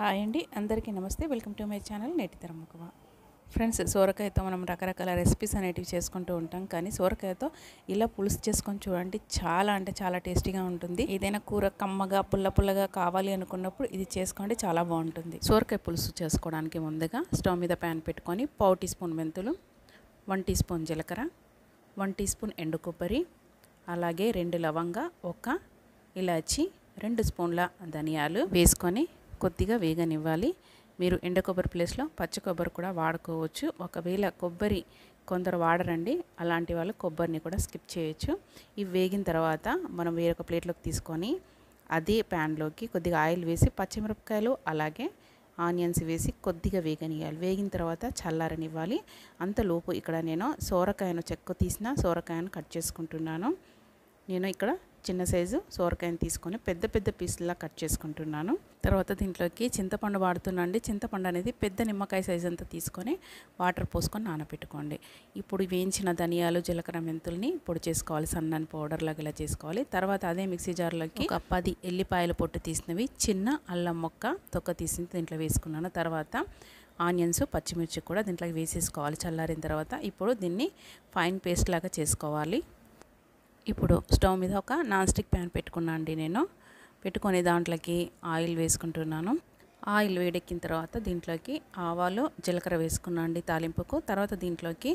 hi అండి అందరికీ నమస్తే వెల్కమ్ టు మై ఛానల్ నేటి తరముఖవ ఫ్రెండ్స్ సోరకాయతో మనం రకరకాల రెసిపీస్ అనేటివి చేసుకుంటూ ఉంటాం కానీ సోరకాయతో ఇలా పులుసు చేసుకొని చూడండి చాలా అంటే చాలా టేస్టీగా ఉంటుంది ఏదైనా కూర కమ్మగా పుల్ల పుల్లగా కావాలి అనుకున్నప్పుడు ఇది చేసుకోండి చాలా బాగుంటుంది సోరకాయ పులుసు చేసుకోవడానికి ముందుగా స్టవ్ మీద ప్యాన్ పెట్టుకొని పావు టీ స్పూన్ మెంతులు వన్ టీ స్పూన్ జీలకర్ర వన్ టీ స్పూన్ ఎండు కొబ్బరి అలాగే రెండు లవంగా ఒక ఇలాచి రెండు స్పూన్ల ధనియాలు వేసుకొని కొద్దిగా వేగనివ్వాలి మీరు ఎండ కొబ్బరి ప్లేస్లో పచ్చ కొబ్బరి కూడా వాడుకోవచ్చు ఒకవేళ కొబ్బరి కొందరు వాడరండి అలాంటి వాళ్ళు కొబ్బరిని కూడా స్కిప్ చేయొచ్చు ఇవి వేగిన తర్వాత మనం వేరొక ప్లేట్లోకి తీసుకొని అదే ప్యాన్లోకి కొద్దిగా ఆయిల్ వేసి పచ్చిమిరపకాయలు అలాగే ఆనియన్స్ వేసి కొద్దిగా వేగనియాలి వేగిన తర్వాత చల్లారనివ్వాలి అంతలోపు ఇక్కడ నేను సోరకాయను చెక్క తీసిన సోరకాయను కట్ చేసుకుంటున్నాను నేను ఇక్కడ చిన్న సైజు సోరకాయని తీసుకొని పెద్ద పెద్ద పీసులా కట్ చేసుకుంటున్నాను తర్వాత దీంట్లోకి చింతపండు వాడుతున్నాండి చింతపండు అనేది పెద్ద నిమ్మకాయ సైజు అంతా తీసుకొని వాటర్ పోసుకొని నానబెట్టుకోండి ఇప్పుడు వేయించిన ధనియాలు జీలకర్ర మెంతుల్ని పొడి చేసుకోవాలి సన్నని పౌడర్ లాగేలా చేసుకోవాలి తర్వాత అదే మిక్సీ జార్లోకి ఒక పది ఎల్లిపాయల పొట్టు తీసినవి చిన్న అల్లం మొక్క తొక్క తీసి దీంట్లో వేసుకున్నాను తర్వాత ఆనియన్స్ పచ్చిమిర్చి కూడా దీంట్లోకి వేసేసుకోవాలి చల్లారిన తర్వాత ఇప్పుడు దీన్ని ఫైన్ పేస్ట్ లాగా చేసుకోవాలి ఇప్పుడు స్టవ్ మీద ఒక నాన్ స్టిక్ ప్యాన్ పెట్టుకున్నాను అండి నేను పెట్టుకొని దాంట్లోకి ఆయిల్ వేసుకుంటున్నాను ఆయిల్ వేడెక్కిన తర్వాత దీంట్లోకి ఆవాలు జీలకర్ర వేసుకున్నాను అండి తాలింపుకు తర్వాత దీంట్లోకి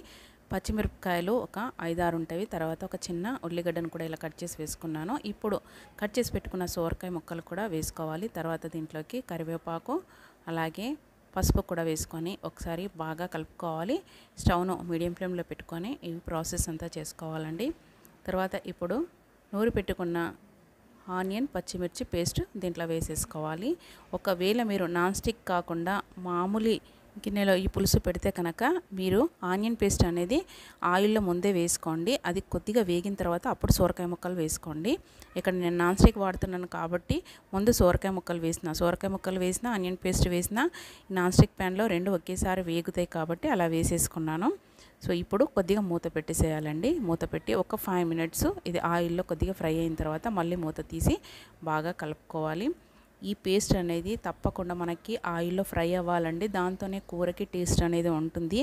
పచ్చిమిరపకాయలు ఒక ఐదారు ఉంటాయి తర్వాత ఒక చిన్న ఉల్లిగడ్డను కూడా ఇలా కట్ చేసి వేసుకున్నాను ఇప్పుడు కట్ చేసి పెట్టుకున్న సోరకాయ ముక్కలు కూడా వేసుకోవాలి తర్వాత దీంట్లోకి కరివేపాకు అలాగే పసుపు కూడా వేసుకొని ఒకసారి బాగా కలుపుకోవాలి స్టవ్ను మీడియం ఫ్లేమ్లో పెట్టుకొని ఈ ప్రాసెస్ అంతా చేసుకోవాలండి తర్వాత ఇప్పుడు నూరి పెట్టుకున్న ఆనియన్ పచ్చిమిర్చి పేస్ట్ దీంట్లో వేసేసుకోవాలి ఒకవేళ మీరు నాన్ స్టిక్ కాకుండా మామూలు గిన్నెలో ఈ పులుసు పెడితే కనుక మీరు ఆనియన్ పేస్ట్ అనేది ఆయిల్లో ముందే వేసుకోండి అది కొద్దిగా వేగిన తర్వాత అప్పుడు సోరకాయ ముక్కలు వేసుకోండి ఇక్కడ నేను నాన్ స్టిక్ వాడుతున్నాను కాబట్టి ముందు సోరకాయ ముక్కలు వేసిన సోరకాయ ముక్కలు వేసిన ఆనియన్ పేస్ట్ వేసిన నాన్ స్టిక్ ప్యాన్లో రెండు ఒకేసారి వేగుతాయి కాబట్టి అలా వేసేసుకున్నాను సో ఇప్పుడు కొద్దిగా మూత పెట్టేసేయాలండి మూత పెట్టి ఒక ఫైవ్ మినిట్స్ ఇది ఆయిల్లో కొద్దిగా ఫ్రై అయిన తర్వాత మళ్ళీ మూత తీసి బాగా కలుపుకోవాలి ఈ పేస్ట్ అనేది తప్పకుండా మనకి ఆయిల్లో ఫ్రై అవ్వాలండి దాంతోనే కూరకి టేస్ట్ అనేది ఉంటుంది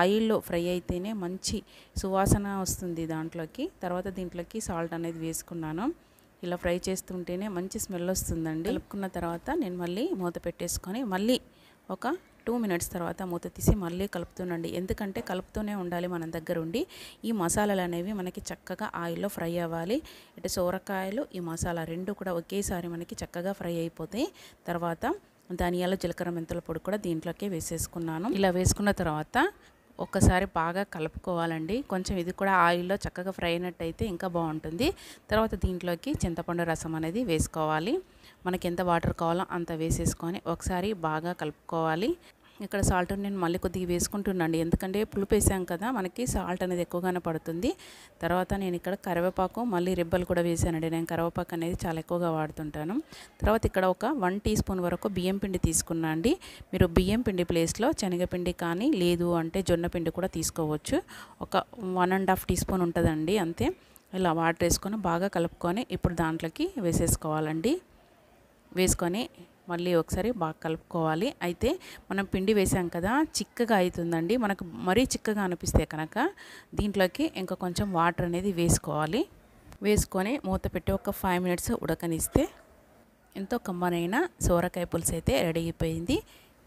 ఆయిల్లో ఫ్రై అయితేనే మంచి సువాసన వస్తుంది దాంట్లోకి తర్వాత దీంట్లోకి సాల్ట్ అనేది వేసుకున్నాను ఇలా ఫ్రై చేస్తుంటేనే మంచి స్మెల్ వస్తుందండి కలుపుకున్న తర్వాత నేను మళ్ళీ మూత పెట్టేసుకొని మళ్ళీ ఒక టూ మినిట్స్ తర్వాత మూత తీసి మళ్ళీ కలుపుతుండండి ఎందుకంటే కలుపుతూనే ఉండాలి మన దగ్గర ఉండి ఈ మసాలాలు అనేవి మనకి చక్కగా ఆయిల్లో ఫ్రై అవ్వాలి ఇటు సోరకాయలు ఈ మసాలా రెండు కూడా ఒకేసారి మనకి చక్కగా ఫ్రై అయిపోతాయి తర్వాత ధనియాల జీలకర్ర మెంతుల పొడి కూడా దీంట్లోకే వేసేసుకున్నాను ఇలా వేసుకున్న తర్వాత ఒక్కసారి బాగా కలుపుకోవాలండి కొంచెం ఇది కూడా ఆయిల్లో చక్కగా ఫ్రై అయినట్టయితే ఇంకా బాగుంటుంది తర్వాత దీంట్లోకి చింతపండు రసం అనేది వేసుకోవాలి మనకి ఎంత వాటర్ కావాలో అంత వేసేసుకొని ఒకసారి బాగా కలుపుకోవాలి ఇక్కడ సాల్ట్ నేను మళ్ళీ కొద్దిగా వేసుకుంటున్నాండి ఎందుకంటే పులుపు వేసాం కదా మనకి సాల్ట్ అనేది ఎక్కువగానే పడుతుంది తర్వాత నేను ఇక్కడ కరివేపాకు మళ్ళీ రిబ్బలు కూడా వేసానండి నేను కరివేపాకు అనేది చాలా ఎక్కువగా వాడుతుంటాను తర్వాత ఇక్కడ ఒక వన్ టీ స్పూన్ వరకు బియ్యం పిండి తీసుకున్నా అండి మీరు బియ్యం పిండి ప్లేస్లో శనగపిండి కానీ లేదు అంటే జొన్న పిండి కూడా తీసుకోవచ్చు ఒక one and half teaspoon ఉంటుందండి అంతే ఇలా వాటర్ వేసుకొని బాగా కలుపుకొని ఇప్పుడు దాంట్లోకి వేసేసుకోవాలండి వేసుకొని మళ్ళీ ఒకసారి బాగా కలుపుకోవాలి అయితే మనం పిండి వేసాం కదా చిక్కగా అవుతుందండి మనకు మరీ చిక్కగా అనిపిస్తే కనుక దీంట్లోకి ఇంకా కొంచెం వాటర్ అనేది వేసుకోవాలి వేసుకొని మూత పెట్టి ఒక ఫైవ్ మినిట్స్ ఉడకనిస్తే ఎంతో కమ్మనైన సోరకాయ పులుసు అయితే రెడీ అయిపోయింది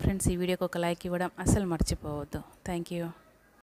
ఫ్రెండ్స్ ఈ వీడియోకి ఒక లైక్ ఇవ్వడం అసలు మర్చిపోవద్దు థ్యాంక్ యూ